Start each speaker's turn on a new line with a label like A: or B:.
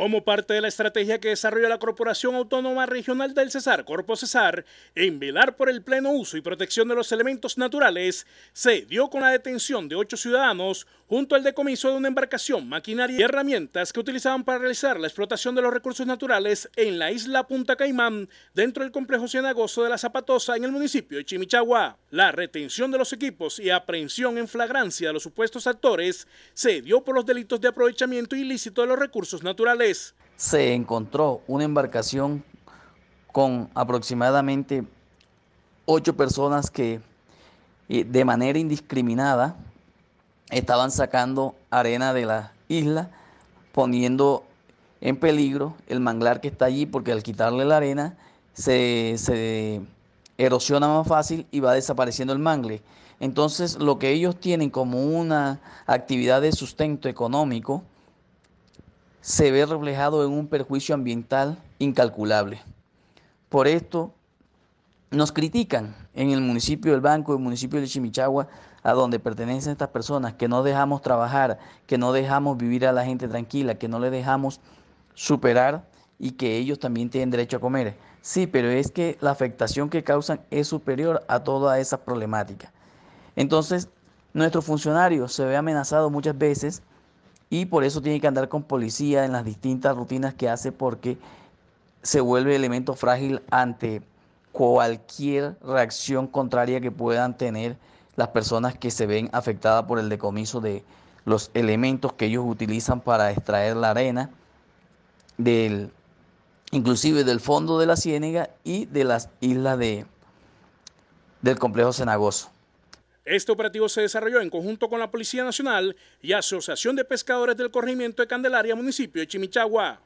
A: como parte de la estrategia que desarrolla la Corporación Autónoma Regional del Cesar, Corpo Cesar, en velar por el pleno uso y protección de los elementos naturales, se dio con la detención de ocho ciudadanos junto al decomiso de una embarcación, maquinaria y herramientas que utilizaban para realizar la explotación de los recursos naturales en la isla Punta Caimán, dentro del complejo Cienagoso de la Zapatosa, en el municipio de Chimichagua. La retención de los equipos y aprehensión en flagrancia de los supuestos actores se dio por los delitos de aprovechamiento ilícito de los recursos
B: naturales. Se encontró una embarcación con aproximadamente ocho personas que eh, de manera indiscriminada estaban sacando arena de la isla, poniendo en peligro el manglar que está allí, porque al quitarle la arena se erosiona más fácil y va desapareciendo el mangle. Entonces, lo que ellos tienen como una actividad de sustento económico, se ve reflejado en un perjuicio ambiental incalculable. Por esto nos critican en el municipio del Banco, en el municipio de Chimichagua, a donde pertenecen estas personas, que no dejamos trabajar, que no dejamos vivir a la gente tranquila, que no le dejamos superar y que ellos también tienen derecho a comer. Sí, pero es que la afectación que causan es superior a toda esa problemática. Entonces, nuestro funcionario se ve amenazado muchas veces y por eso tiene que andar con policía en las distintas rutinas que hace porque se vuelve elemento frágil ante cualquier reacción contraria que puedan tener las personas que se ven afectadas por el decomiso de los elementos que ellos utilizan para extraer la arena del inclusive del fondo de la ciénega y de las islas de, del complejo cenagoso.
A: Este operativo se desarrolló en conjunto con la Policía Nacional y Asociación de Pescadores del Corregimiento de Candelaria, municipio de Chimichagua.